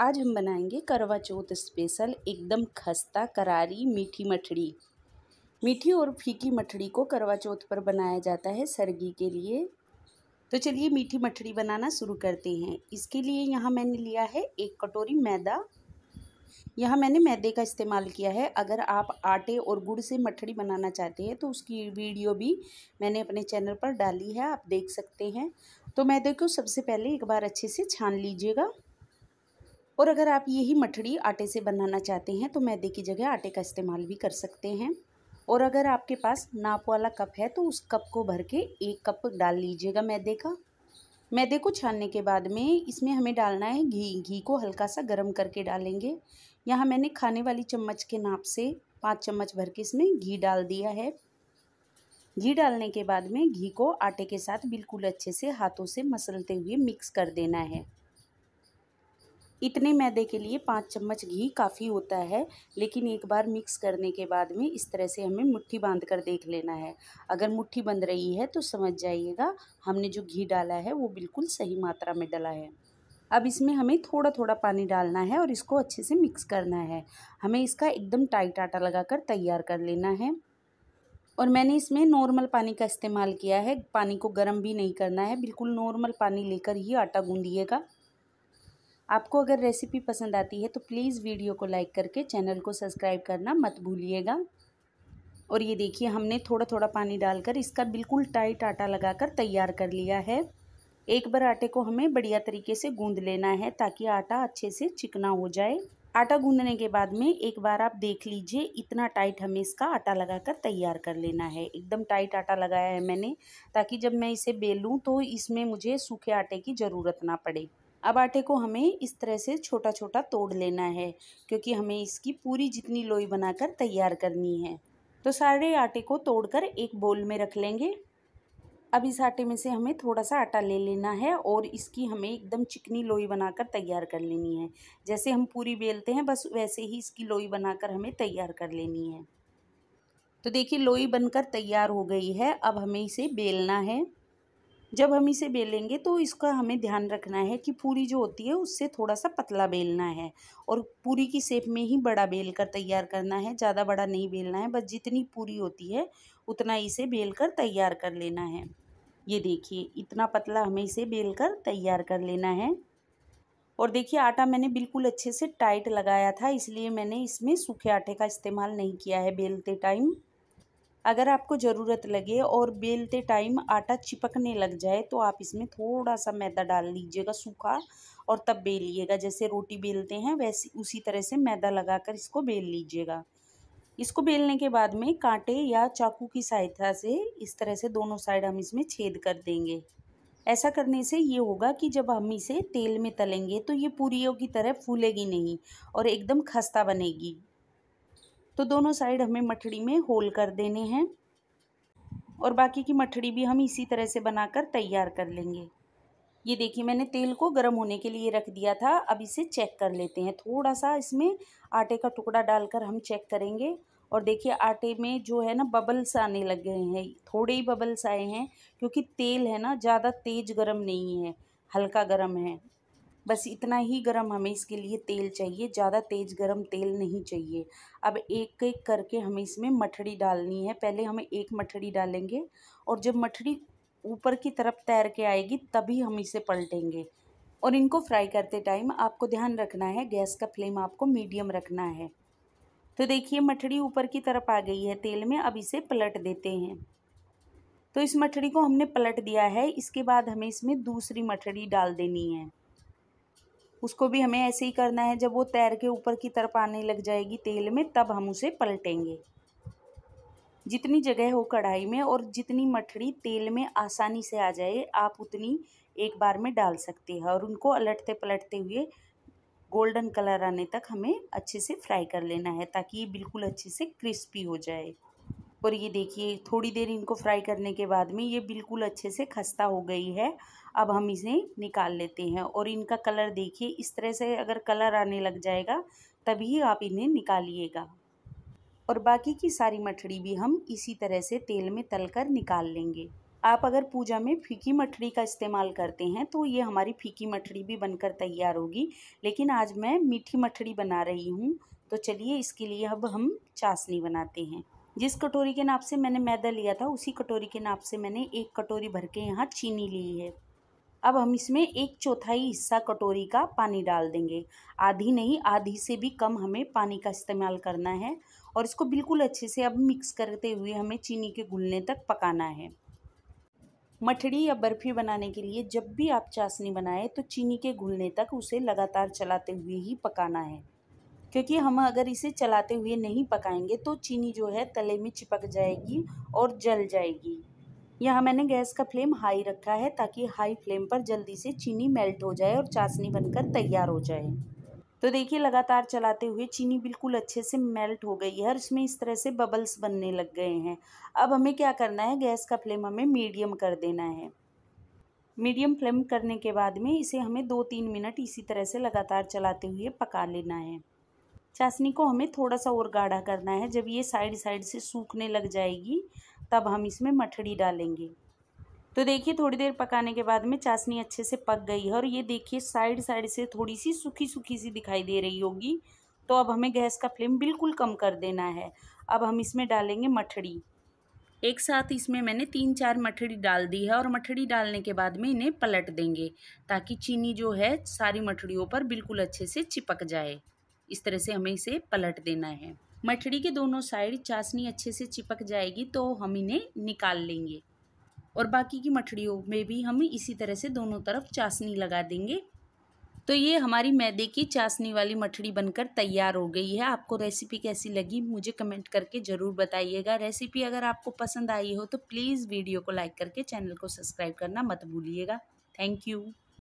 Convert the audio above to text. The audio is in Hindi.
आज हम बनाएंगे करवा चौथ स्पेशल एकदम खस्ता करारी मीठी मठड़ी मीठी और फीकी मठड़ी को करवा चौथ पर बनाया जाता है सर्गी के लिए तो चलिए मीठी मठड़ी बनाना शुरू करते हैं इसके लिए यहाँ मैंने लिया है एक कटोरी मैदा यहाँ मैंने मैदे का इस्तेमाल किया है अगर आप आटे और गुड़ से मठड़ी बनाना चाहते हैं तो उसकी वीडियो भी मैंने अपने चैनल पर डाली है आप देख सकते हैं तो मैदे को सबसे पहले एक बार अच्छे से छान लीजिएगा और अगर आप यही मठड़ी आटे से बनाना चाहते हैं तो मैदे की जगह आटे का इस्तेमाल भी कर सकते हैं और अगर आपके पास नाप वाला कप है तो उस कप को भर के एक कप डाल लीजिएगा मैदे का मैदे को छानने के बाद में इसमें हमें डालना है घी घी को हल्का सा गर्म करके डालेंगे यहाँ मैंने खाने वाली चम्मच के नाप से पाँच चम्मच भर के इसमें घी डाल दिया है घी डालने के बाद में घी को आटे के साथ बिल्कुल अच्छे से हाथों से मसलते हुए मिक्स कर देना है इतने मैदे के लिए पाँच चम्मच घी काफ़ी होता है लेकिन एक बार मिक्स करने के बाद में इस तरह से हमें मुट्ठी बांध कर देख लेना है अगर मुट्ठी बंध रही है तो समझ जाइएगा हमने जो घी डाला है वो बिल्कुल सही मात्रा में डाला है अब इसमें हमें थोड़ा थोड़ा पानी डालना है और इसको अच्छे से मिक्स करना है हमें इसका एकदम टाइट आटा कर तैयार कर लेना है और मैंने इसमें नॉर्मल पानी का इस्तेमाल किया है पानी को गर्म भी नहीं करना है बिल्कुल नॉर्मल पानी लेकर ही आटा गूँधिएगा आपको अगर रेसिपी पसंद आती है तो प्लीज़ वीडियो को लाइक करके चैनल को सब्सक्राइब करना मत भूलिएगा और ये देखिए हमने थोड़ा थोड़ा पानी डालकर इसका बिल्कुल टाइट आटा लगाकर तैयार कर लिया है एक बार आटे को हमें बढ़िया तरीके से गूंद लेना है ताकि आटा अच्छे से चिकना हो जाए आटा गूंदने के बाद में एक बार आप देख लीजिए इतना टाइट हमें इसका आटा लगाकर तैयार कर लेना है एकदम टाइट आटा लगाया है मैंने ताकि जब मैं इसे बेलूँ तो इसमें मुझे सूखे आटे की ज़रूरत ना पड़े अब आटे को हमें इस तरह से छोटा छोटा तोड़ लेना है क्योंकि हमें इसकी पूरी जितनी लोई बनाकर तैयार करनी है तो सारे आटे को तोड़कर एक बोल में रख लेंगे अब इस आटे में से हमें थोड़ा सा आटा ले लेना है और इसकी हमें एकदम चिकनी लोई बनाकर तैयार कर लेनी है जैसे हम पूरी बेलते हैं बस वैसे ही इसकी लोई बनाकर हमें तैयार कर लेनी है तो देखिए लोई बनकर तैयार हो गई है अब हमें इसे बेलना है जब हम इसे बेलेंगे तो इसका हमें ध्यान रखना है कि पूरी जो होती है उससे थोड़ा सा पतला बेलना है और पूरी की शेप में ही बड़ा बेल कर तैयार करना है ज़्यादा बड़ा नहीं बेलना है बस जितनी पूरी होती है उतना इसे बेल कर तैयार कर लेना है ये देखिए इतना पतला हमें इसे बेल कर तैयार कर लेना है और देखिए आटा मैंने बिल्कुल अच्छे से टाइट लगाया था इसलिए मैंने इसमें सूखे आटे का इस्तेमाल नहीं किया है बेलते टाइम अगर आपको ज़रूरत लगे और बेलते टाइम आटा चिपकने लग जाए तो आप इसमें थोड़ा सा मैदा डाल लीजिएगा सूखा और तब बेलिएगा जैसे रोटी बेलते हैं वैसे उसी तरह से मैदा लगाकर इसको बेल लीजिएगा इसको बेलने के बाद में कांटे या चाकू की सहायता से इस तरह से दोनों साइड हम इसमें छेद कर देंगे ऐसा करने से ये होगा कि जब हम इसे तेल में तलेंगे तो ये पूरी की तरह फूलेगी नहीं और एकदम खस्ता बनेगी तो दोनों साइड हमें मठड़ी में होल कर देने हैं और बाकी की मठड़ी भी हम इसी तरह से बनाकर तैयार कर लेंगे ये देखिए मैंने तेल को गर्म होने के लिए रख दिया था अब इसे चेक कर लेते हैं थोड़ा सा इसमें आटे का टुकड़ा डालकर हम चेक करेंगे और देखिए आटे में जो है ना बबल्स आने लग गए हैं थोड़े ही बबल्स आए हैं क्योंकि तेल है ना ज़्यादा तेज़ गर्म नहीं है हल्का गर्म है बस इतना ही गरम हमें इसके लिए तेल चाहिए ज़्यादा तेज़ गरम तेल नहीं चाहिए अब एक एक करके हमें इसमें मठड़ी डालनी है पहले हम एक मठड़ी डालेंगे और जब मठड़ी ऊपर की तरफ तैर के आएगी तभी हम इसे पलटेंगे और इनको फ्राई करते टाइम आपको ध्यान रखना है गैस का फ्लेम आपको मीडियम रखना है तो देखिए मठड़ी ऊपर की तरफ आ गई है तेल में अब इसे पलट देते हैं तो इस मठड़ी को हमने पलट दिया है इसके बाद हमें इसमें दूसरी मठड़ी डाल देनी है उसको भी हमें ऐसे ही करना है जब वो तैर के ऊपर की तरफ आने लग जाएगी तेल में तब हम उसे पलटेंगे जितनी जगह हो कढ़ाई में और जितनी मठड़ी तेल में आसानी से आ जाए आप उतनी एक बार में डाल सकते हैं और उनको अलटते पलटते हुए गोल्डन कलर आने तक हमें अच्छे से फ्राई कर लेना है ताकि ये बिल्कुल अच्छे से क्रिस्पी हो जाए और ये देखिए थोड़ी देर इनको फ्राई करने के बाद में ये बिल्कुल अच्छे से खस्ता हो गई है अब हम इसे निकाल लेते हैं और इनका कलर देखिए इस तरह से अगर कलर आने लग जाएगा तभी आप इन्हें निकालिएगा और बाकी की सारी मठड़ी भी हम इसी तरह से तेल में तल कर निकाल लेंगे आप अगर पूजा में फीकी मठड़ी का इस्तेमाल करते हैं तो ये हमारी फीकी मठड़ी भी बनकर तैयार होगी लेकिन आज मैं मीठी मठड़ी बना रही हूँ तो चलिए इसके लिए अब हम चाशनी बनाते हैं जिस कटोरी के नाप से मैंने मैदा लिया था उसी कटोरी के नाप से मैंने एक कटोरी भर के यहाँ चीनी ली है अब हम इसमें एक चौथाई हिस्सा कटोरी का पानी डाल देंगे आधी नहीं आधी से भी कम हमें पानी का इस्तेमाल करना है और इसको बिल्कुल अच्छे से अब मिक्स करते हुए हमें चीनी के घुलने तक पकाना है मठड़ी या बर्फ़ी बनाने के लिए जब भी आप चाशनी बनाएं तो चीनी के घुलने तक उसे लगातार चलाते हुए ही पकाना है क्योंकि हम अगर इसे चलाते हुए नहीं पकाएंगे तो चीनी जो है तले में चिपक जाएगी और जल जाएगी यहाँ मैंने गैस का फ्लेम हाई रखा है ताकि हाई फ्लेम पर जल्दी से चीनी मेल्ट हो जाए और चाशनी बनकर तैयार हो जाए तो देखिए लगातार चलाते हुए चीनी बिल्कुल अच्छे से मेल्ट हो गई है और इसमें इस तरह से बबल्स बनने लग गए हैं अब हमें क्या करना है गैस का फ्लेम हमें मीडियम कर देना है मीडियम फ्लेम करने के बाद में इसे हमें दो तीन मिनट इसी तरह से लगातार चलाते हुए पका लेना है चाशनी को हमें थोड़ा सा और गाढ़ा करना है जब ये साइड साइड से सूखने लग जाएगी तब हम इसमें मठड़ी डालेंगे तो देखिए थोड़ी देर पकाने के बाद में चाशनी अच्छे से पक गई है और ये देखिए साइड साइड से थोड़ी सी सूखी सूखी सी दिखाई दे रही होगी तो अब हमें गैस का फ्लेम बिल्कुल कम कर देना है अब हम इसमें डालेंगे मठड़ी एक साथ इसमें मैंने तीन चार मठड़ी डाल दी है और मठड़ी डालने के बाद में इन्हें पलट देंगे ताकि चीनी जो है सारी मठड़ियों पर बिल्कुल अच्छे से चिपक जाए इस तरह से हमें इसे पलट देना है मठड़ी के दोनों साइड चाशनी अच्छे से चिपक जाएगी तो हम इन्हें निकाल लेंगे और बाकी की मठड़ियों में भी हम इसी तरह से दोनों तरफ चाशनी लगा देंगे तो ये हमारी मैदे की चाशनी वाली मठड़ी बनकर तैयार हो गई है आपको रेसिपी कैसी लगी मुझे कमेंट करके ज़रूर बताइएगा रेसिपी अगर आपको पसंद आई हो तो प्लीज़ वीडियो को लाइक करके चैनल को सब्सक्राइब करना मत भूलिएगा थैंक यू